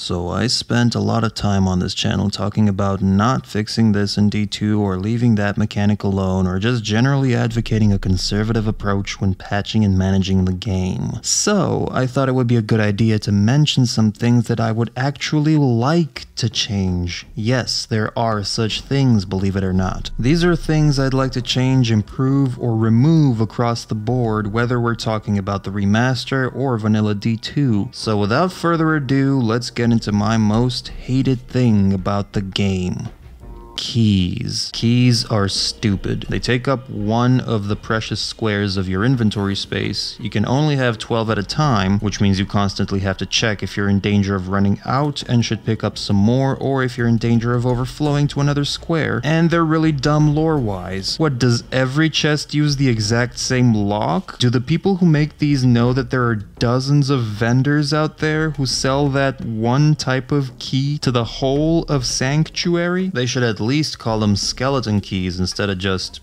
So I spent a lot of time on this channel talking about not fixing this in D2 or leaving that mechanic alone or just generally advocating a conservative approach when patching and managing the game. So I thought it would be a good idea to mention some things that I would actually like to change. Yes, there are such things, believe it or not. These are things I'd like to change, improve, or remove across the board whether we're talking about the remaster or vanilla D2. So without further ado, let's get into my most hated thing about the game keys. Keys are stupid. They take up one of the precious squares of your inventory space. You can only have 12 at a time, which means you constantly have to check if you're in danger of running out and should pick up some more, or if you're in danger of overflowing to another square. And they're really dumb lore-wise. What, does every chest use the exact same lock? Do the people who make these know that there are dozens of vendors out there who sell that one type of key to the whole of Sanctuary? They should at least least call them skeleton keys instead of just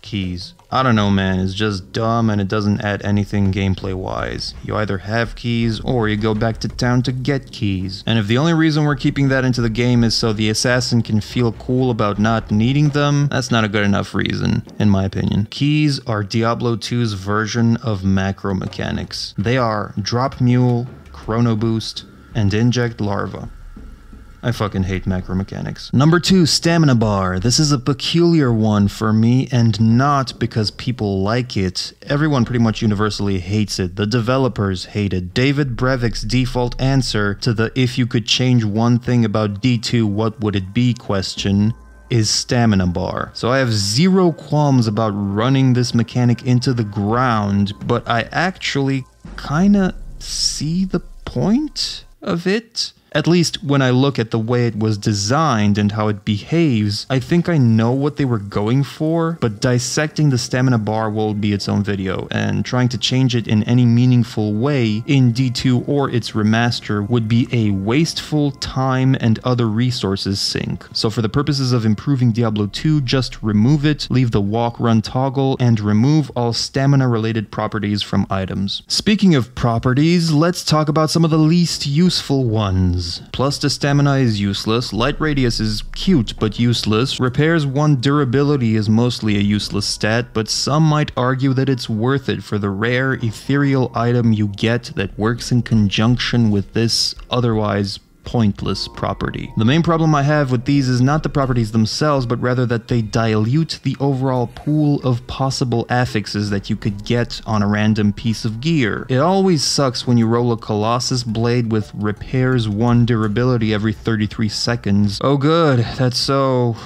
keys. I don't know man, it's just dumb and it doesn't add anything gameplay wise. You either have keys or you go back to town to get keys. And if the only reason we're keeping that into the game is so the assassin can feel cool about not needing them, that's not a good enough reason, in my opinion. Keys are Diablo 2's version of macro mechanics. They are drop mule, chrono boost, and inject larva. I fucking hate macromechanics. Number two, stamina bar. This is a peculiar one for me and not because people like it. Everyone pretty much universally hates it. The developers hate it. David Brevik's default answer to the if you could change one thing about D2, what would it be question is stamina bar. So I have zero qualms about running this mechanic into the ground, but I actually kinda see the point of it. At least when I look at the way it was designed and how it behaves, I think I know what they were going for, but dissecting the stamina bar will be its own video, and trying to change it in any meaningful way in D2 or its remaster would be a wasteful time and other resources sink. So for the purposes of improving Diablo 2, just remove it, leave the walk run toggle, and remove all stamina related properties from items. Speaking of properties, let's talk about some of the least useful ones. Plus the stamina is useless, light radius is cute but useless, repairs 1 durability is mostly a useless stat, but some might argue that it's worth it for the rare ethereal item you get that works in conjunction with this otherwise pointless property. The main problem I have with these is not the properties themselves, but rather that they dilute the overall pool of possible affixes that you could get on a random piece of gear. It always sucks when you roll a Colossus blade with repairs 1 durability every 33 seconds. Oh good, that's so...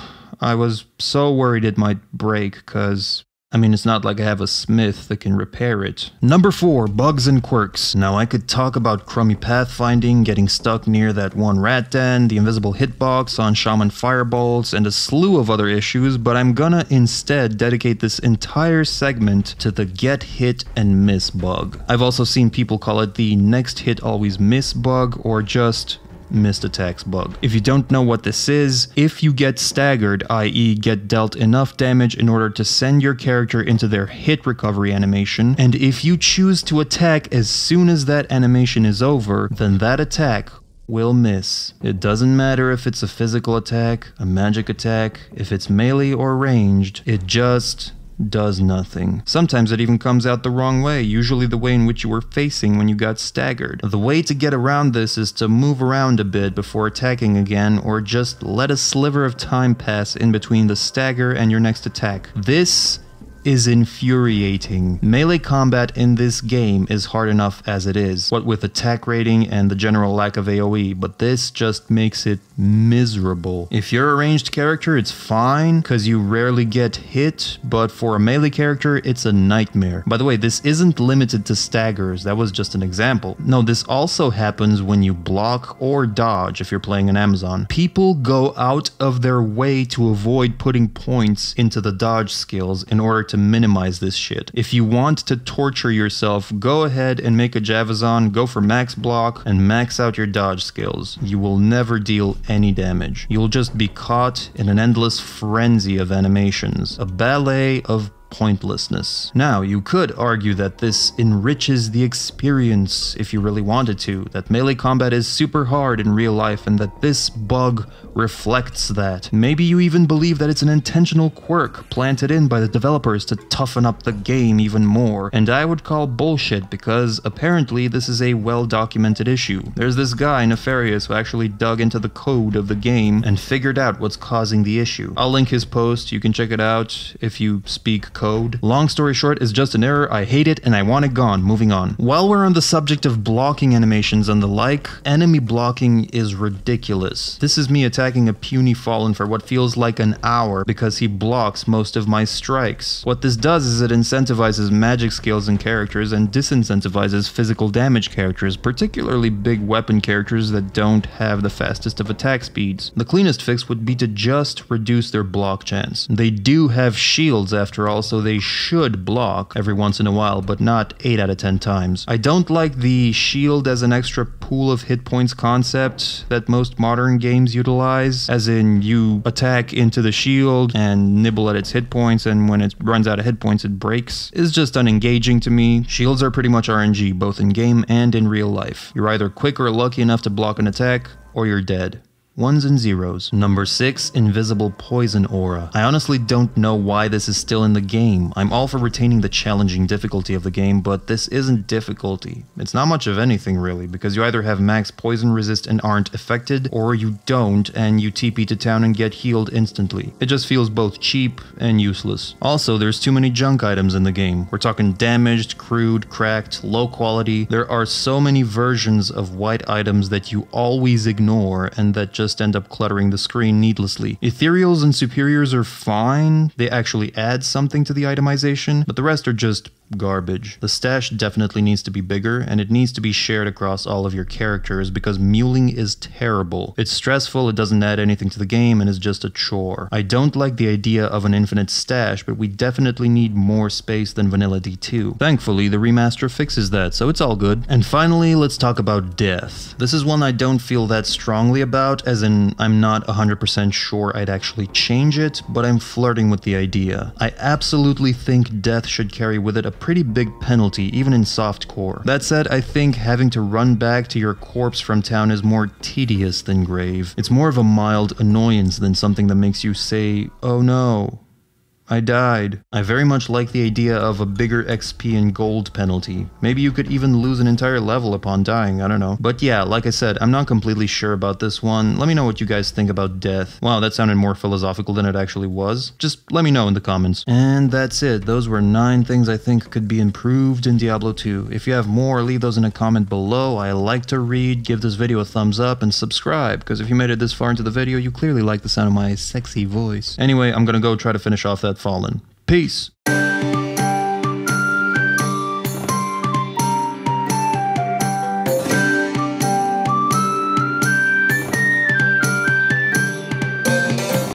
I was so worried it might break, cause I mean, it's not like I have a smith that can repair it. Number 4. Bugs and Quirks. Now, I could talk about crummy pathfinding, getting stuck near that one rat den, the invisible hitbox on Shaman Fireballs, and a slew of other issues, but I'm gonna instead dedicate this entire segment to the get hit and miss bug. I've also seen people call it the next hit always miss bug, or just missed attacks bug. If you don't know what this is, if you get staggered, i.e. get dealt enough damage in order to send your character into their hit recovery animation, and if you choose to attack as soon as that animation is over, then that attack will miss. It doesn't matter if it's a physical attack, a magic attack, if it's melee or ranged, it just does nothing. Sometimes it even comes out the wrong way, usually the way in which you were facing when you got staggered. The way to get around this is to move around a bit before attacking again, or just let a sliver of time pass in between the stagger and your next attack. This is infuriating. Melee combat in this game is hard enough as it is, what with attack rating and the general lack of AoE, but this just makes it miserable. If you're a ranged character, it's fine, because you rarely get hit, but for a melee character, it's a nightmare. By the way, this isn't limited to staggers, that was just an example. No, this also happens when you block or dodge if you're playing an Amazon. People go out of their way to avoid putting points into the dodge skills in order to minimize this shit. If you want to torture yourself, go ahead and make a Javazon, go for max block, and max out your dodge skills. You will never deal any damage. You'll just be caught in an endless frenzy of animations, a ballet of pointlessness. Now, you could argue that this enriches the experience if you really wanted to, that melee combat is super hard in real life and that this bug reflects that. Maybe you even believe that it's an intentional quirk planted in by the developers to toughen up the game even more, and I would call bullshit because apparently this is a well-documented issue. There's this guy, Nefarious, who actually dug into the code of the game and figured out what's causing the issue. I'll link his post, you can check it out if you speak code. Long story short, it's just an error. I hate it and I want it gone. Moving on. While we're on the subject of blocking animations and the like, enemy blocking is ridiculous. This is me attacking a puny fallen for what feels like an hour because he blocks most of my strikes. What this does is it incentivizes magic skills and characters and disincentivizes physical damage characters, particularly big weapon characters that don't have the fastest of attack speeds. The cleanest fix would be to just reduce their block chance. They do have shields after all, so they should block every once in a while, but not 8 out of 10 times. I don't like the shield as an extra pool of hit points concept that most modern games utilize, as in you attack into the shield and nibble at its hit points, and when it runs out of hit points, it breaks, is just unengaging to me. Shields are pretty much RNG, both in game and in real life. You're either quick or lucky enough to block an attack, or you're dead ones and zeros. Number 6, Invisible Poison Aura. I honestly don't know why this is still in the game. I'm all for retaining the challenging difficulty of the game, but this isn't difficulty. It's not much of anything really, because you either have max poison resist and aren't affected, or you don't and you TP to town and get healed instantly. It just feels both cheap and useless. Also, there's too many junk items in the game. We're talking damaged, crude, cracked, low quality. There are so many versions of white items that you always ignore and that just just end up cluttering the screen needlessly. Ethereals and superiors are fine, they actually add something to the itemization, but the rest are just garbage. The stash definitely needs to be bigger, and it needs to be shared across all of your characters because muling is terrible. It's stressful, it doesn't add anything to the game, and is just a chore. I don't like the idea of an infinite stash, but we definitely need more space than Vanilla D2. Thankfully, the remaster fixes that, so it's all good. And finally, let's talk about death. This is one I don't feel that strongly about, as in I'm not 100% sure I'd actually change it, but I'm flirting with the idea. I absolutely think death should carry with it a pretty big penalty, even in soft core. That said, I think having to run back to your corpse from town is more tedious than grave. It's more of a mild annoyance than something that makes you say, oh no, I died. I very much like the idea of a bigger XP and gold penalty. Maybe you could even lose an entire level upon dying, I don't know. But yeah, like I said, I'm not completely sure about this one. Let me know what you guys think about death. Wow, that sounded more philosophical than it actually was. Just let me know in the comments. And that's it. Those were 9 things I think could be improved in Diablo 2. If you have more, leave those in a comment below. I like to read, give this video a thumbs up, and subscribe, because if you made it this far into the video, you clearly like the sound of my sexy voice. Anyway, I'm gonna go try to finish off that fallen. Peace.